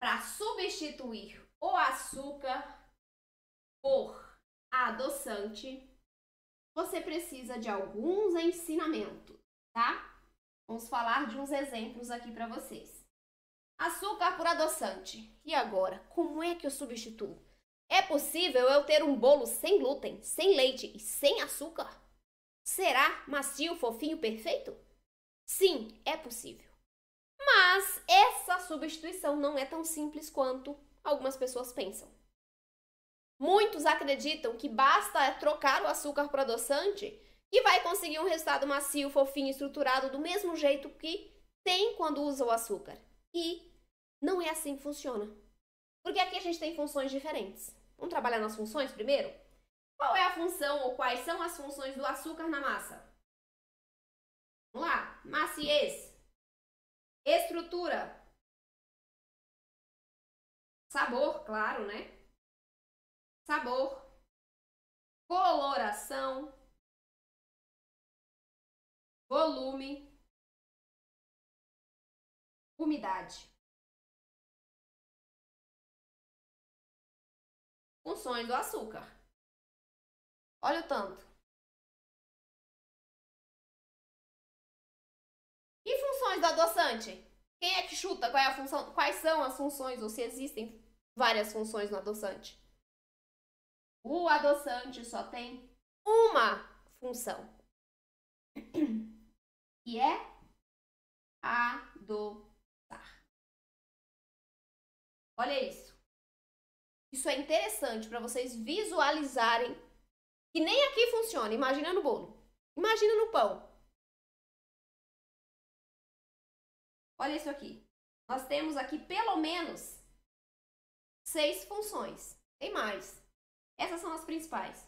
para substituir o açúcar por adoçante, você precisa de alguns ensinamentos, tá? Vamos falar de uns exemplos aqui para vocês. Açúcar por adoçante. E agora, como é que eu substituo? É possível eu ter um bolo sem glúten, sem leite e sem açúcar? Será macio, fofinho, perfeito? Sim, é possível. Mas essa substituição não é tão simples quanto algumas pessoas pensam. Muitos acreditam que basta trocar o açúcar para adoçante e vai conseguir um resultado macio, fofinho, estruturado do mesmo jeito que tem quando usa o açúcar. E não é assim que funciona. Porque aqui a gente tem funções diferentes. Vamos trabalhar nas funções primeiro? Qual é a função ou quais são as funções do açúcar na massa? Vamos lá, maciez. Estrutura. Sabor, claro, né? Sabor. Coloração. Volume. Umidade. Funções do açúcar. Olha o tanto. funções do adoçante. Quem é que chuta qual é a função, quais são as funções ou se existem várias funções no adoçante? O adoçante só tem uma função, que é adoçar. Olha isso. Isso é interessante para vocês visualizarem que nem aqui funciona. Imagina no bolo. Imagina no pão. Olha isso aqui. Nós temos aqui pelo menos seis funções. Tem mais. Essas são as principais.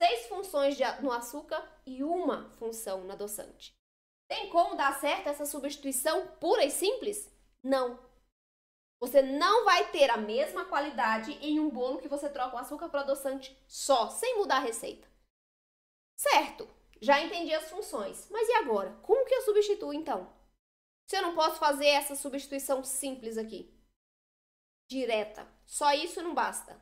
Seis funções de, no açúcar e uma função no adoçante. Tem como dar certo essa substituição pura e simples? Não. Você não vai ter a mesma qualidade em um bolo que você troca o açúcar para adoçante só, sem mudar a receita. Certo, já entendi as funções, mas e agora? Como que eu substituo então? Se eu não posso fazer essa substituição simples aqui, direta, só isso não basta.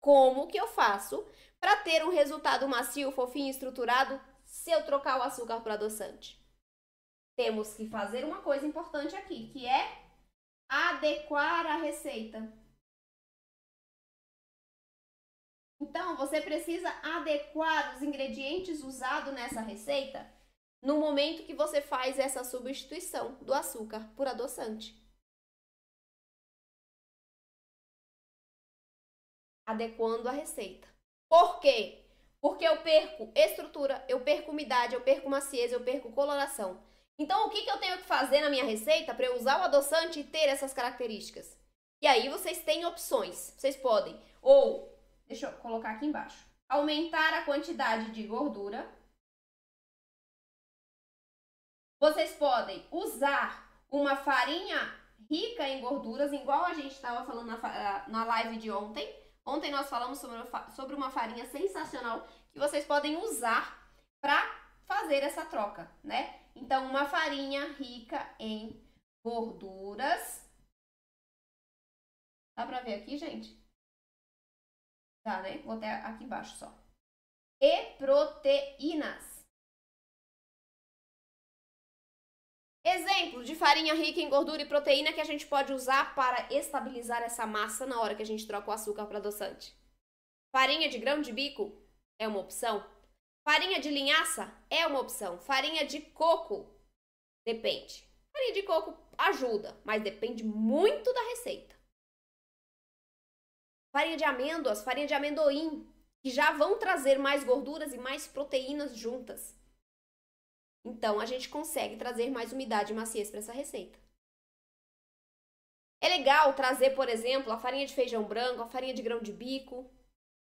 Como que eu faço para ter um resultado macio, fofinho, estruturado se eu trocar o açúcar para adoçante? Temos que fazer uma coisa importante aqui, que é adequar a receita. Então, você precisa adequar os ingredientes usados nessa receita no momento que você faz essa substituição do açúcar por adoçante. Adequando a receita. Por quê? Porque eu perco estrutura, eu perco umidade, eu perco maciez, eu perco coloração. Então, o que, que eu tenho que fazer na minha receita para eu usar o adoçante e ter essas características? E aí vocês têm opções. Vocês podem ou, deixa eu colocar aqui embaixo, aumentar a quantidade de gordura vocês podem usar uma farinha rica em gorduras, igual a gente estava falando na, ah, na live de ontem. Ontem nós falamos sobre uma farinha sensacional que vocês podem usar para fazer essa troca, né? Então, uma farinha rica em gorduras. Dá para ver aqui, gente? Dá, né? Vou até aqui embaixo só. E proteínas. Exemplo de farinha rica em gordura e proteína que a gente pode usar para estabilizar essa massa na hora que a gente troca o açúcar para adoçante. Farinha de grão de bico é uma opção. Farinha de linhaça é uma opção. Farinha de coco depende. Farinha de coco ajuda, mas depende muito da receita. Farinha de amêndoas, farinha de amendoim, que já vão trazer mais gorduras e mais proteínas juntas. Então, a gente consegue trazer mais umidade e maciez para essa receita. É legal trazer, por exemplo, a farinha de feijão branco, a farinha de grão de bico,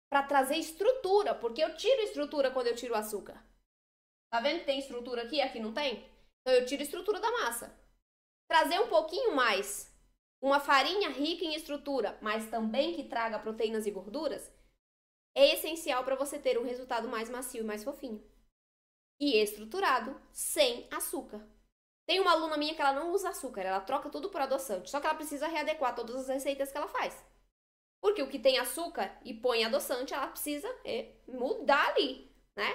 para trazer estrutura, porque eu tiro estrutura quando eu tiro o açúcar. Tá vendo que tem estrutura aqui, aqui não tem? Então eu tiro estrutura da massa. Trazer um pouquinho mais uma farinha rica em estrutura, mas também que traga proteínas e gorduras, é essencial para você ter um resultado mais macio e mais fofinho e estruturado sem açúcar. Tem uma aluna minha que ela não usa açúcar, ela troca tudo por adoçante, só que ela precisa readequar todas as receitas que ela faz. Porque o que tem açúcar e põe adoçante, ela precisa é, mudar ali, né?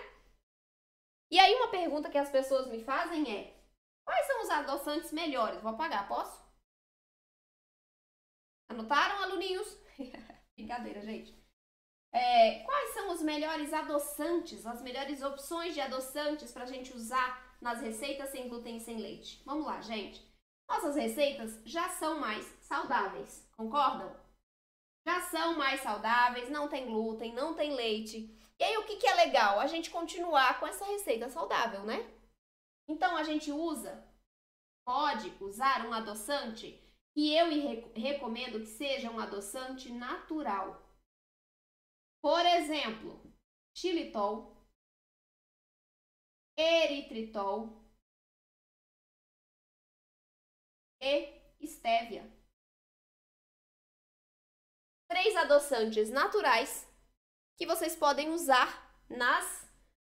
E aí uma pergunta que as pessoas me fazem é: quais são os adoçantes melhores? Vou apagar, posso? Anotaram, aluninhos? Brincadeira, gente. É, quais são os melhores adoçantes, as melhores opções de adoçantes para a gente usar nas receitas sem glúten e sem leite? Vamos lá, gente. Nossas receitas já são mais saudáveis, concordam? Já são mais saudáveis, não tem glúten, não tem leite. E aí, o que, que é legal? A gente continuar com essa receita saudável, né? Então, a gente usa, pode usar um adoçante que eu recomendo que seja um adoçante natural. Por exemplo, xilitol, eritritol e estévia. Três adoçantes naturais que vocês podem usar nas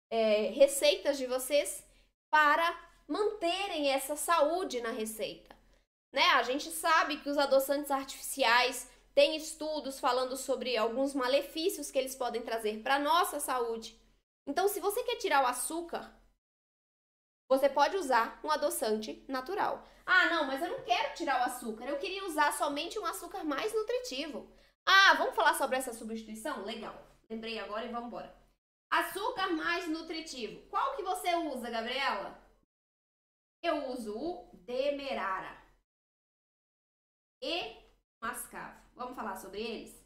é, receitas de vocês para manterem essa saúde na receita. Né? A gente sabe que os adoçantes artificiais tem estudos falando sobre alguns malefícios que eles podem trazer para nossa saúde. Então, se você quer tirar o açúcar, você pode usar um adoçante natural. Ah, não, mas eu não quero tirar o açúcar. Eu queria usar somente um açúcar mais nutritivo. Ah, vamos falar sobre essa substituição? Legal. Lembrei agora e vamos embora. Açúcar mais nutritivo. Qual que você usa, Gabriela? Eu uso o demerara e mascavo. Vamos falar sobre eles?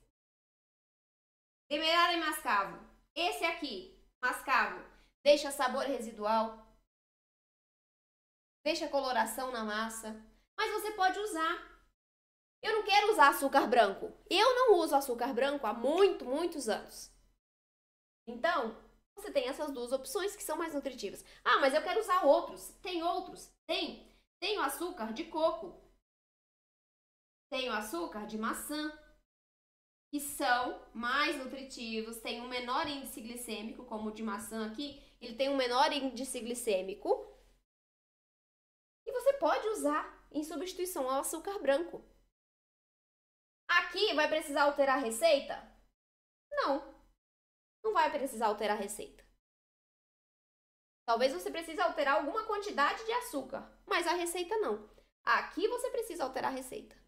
Demerara e é mascavo. Esse aqui, mascavo, deixa sabor residual, deixa coloração na massa, mas você pode usar. Eu não quero usar açúcar branco. Eu não uso açúcar branco há muito, muitos anos. Então, você tem essas duas opções que são mais nutritivas. Ah, mas eu quero usar outros. Tem outros? Tem. Tem o açúcar de coco, tem o açúcar de maçã, que são mais nutritivos, tem um menor índice glicêmico, como o de maçã aqui, ele tem um menor índice glicêmico. E você pode usar em substituição ao açúcar branco. Aqui vai precisar alterar a receita? Não. Não vai precisar alterar a receita. Talvez você precise alterar alguma quantidade de açúcar, mas a receita não. Aqui você precisa alterar a receita.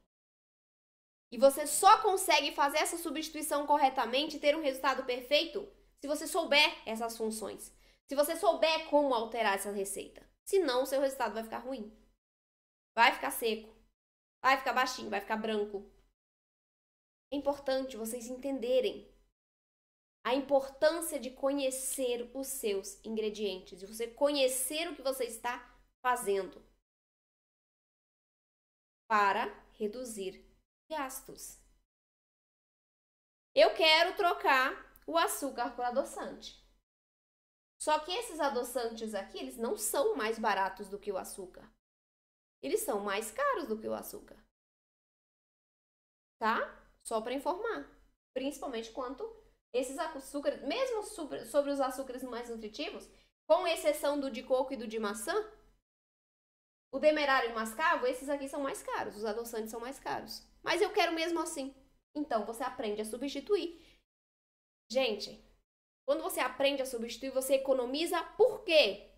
E você só consegue fazer essa substituição corretamente e ter um resultado perfeito se você souber essas funções. Se você souber como alterar essa receita. Senão, o seu resultado vai ficar ruim. Vai ficar seco. Vai ficar baixinho, vai ficar branco. É importante vocês entenderem a importância de conhecer os seus ingredientes, de você conhecer o que você está fazendo para reduzir gastos. Eu quero trocar o açúcar por adoçante. Só que esses adoçantes aqui, eles não são mais baratos do que o açúcar. Eles são mais caros do que o açúcar. Tá? Só para informar. Principalmente quanto esses açúcares, mesmo sobre, sobre os açúcares mais nutritivos, com exceção do de coco e do de maçã, o demerário e o mascavo, esses aqui são mais caros, os adoçantes são mais caros. Mas eu quero mesmo assim. Então você aprende a substituir. Gente, quando você aprende a substituir, você economiza por quê?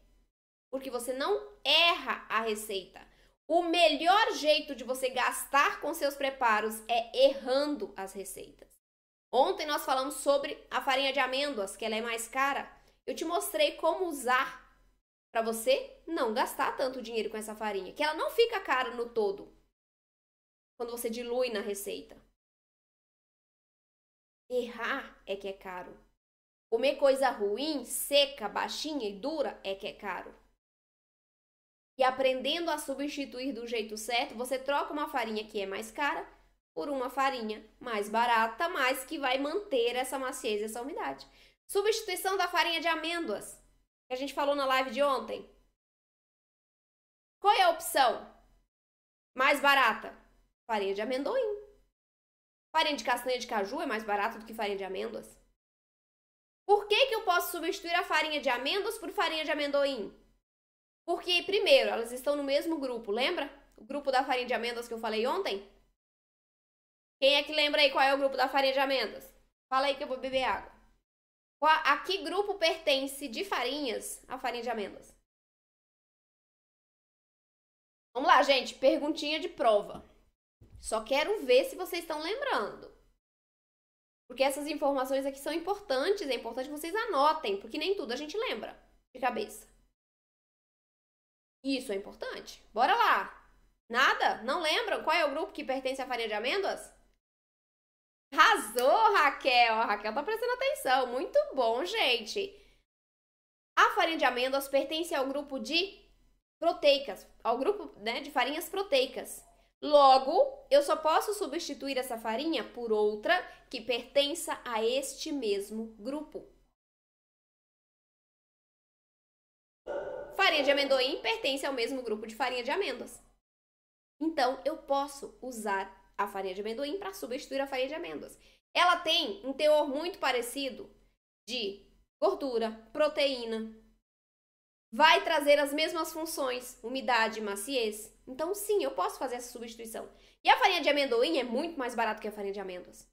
Porque você não erra a receita. O melhor jeito de você gastar com seus preparos é errando as receitas. Ontem nós falamos sobre a farinha de amêndoas, que ela é mais cara. Eu te mostrei como usar para você não gastar tanto dinheiro com essa farinha, que ela não fica cara no todo quando você dilui na receita. Errar é que é caro. Comer coisa ruim, seca, baixinha e dura é que é caro. E aprendendo a substituir do jeito certo, você troca uma farinha que é mais cara por uma farinha mais barata, mas que vai manter essa maciez e essa umidade. Substituição da farinha de amêndoas, que a gente falou na live de ontem. Qual é a opção mais barata? farinha de amendoim. Farinha de castanha de caju é mais barato do que farinha de amêndoas. Por que, que eu posso substituir a farinha de amêndoas por farinha de amendoim? Porque, primeiro, elas estão no mesmo grupo, lembra? O grupo da farinha de amêndoas que eu falei ontem? Quem é que lembra aí qual é o grupo da farinha de amêndoas? Fala aí que eu vou beber água. A que grupo pertence de farinhas a farinha de amêndoas? Vamos lá, gente. Perguntinha de prova. Só quero ver se vocês estão lembrando. Porque essas informações aqui são importantes, é importante que vocês anotem, porque nem tudo a gente lembra de cabeça. Isso é importante. Bora lá. Nada? Não lembram qual é o grupo que pertence à farinha de amêndoas? Arrasou, Raquel! A Raquel tá prestando atenção. Muito bom, gente. A farinha de amêndoas pertence ao grupo de proteicas, ao grupo né, de farinhas proteicas. Logo, eu só posso substituir essa farinha por outra que pertença a este mesmo grupo. Farinha de amendoim pertence ao mesmo grupo de farinha de amêndoas. Então, eu posso usar a farinha de amendoim para substituir a farinha de amêndoas. Ela tem um teor muito parecido de gordura, proteína. Vai trazer as mesmas funções, umidade e maciez. Então, sim, eu posso fazer essa substituição. E a farinha de amendoim é muito mais barata que a farinha de amêndoas.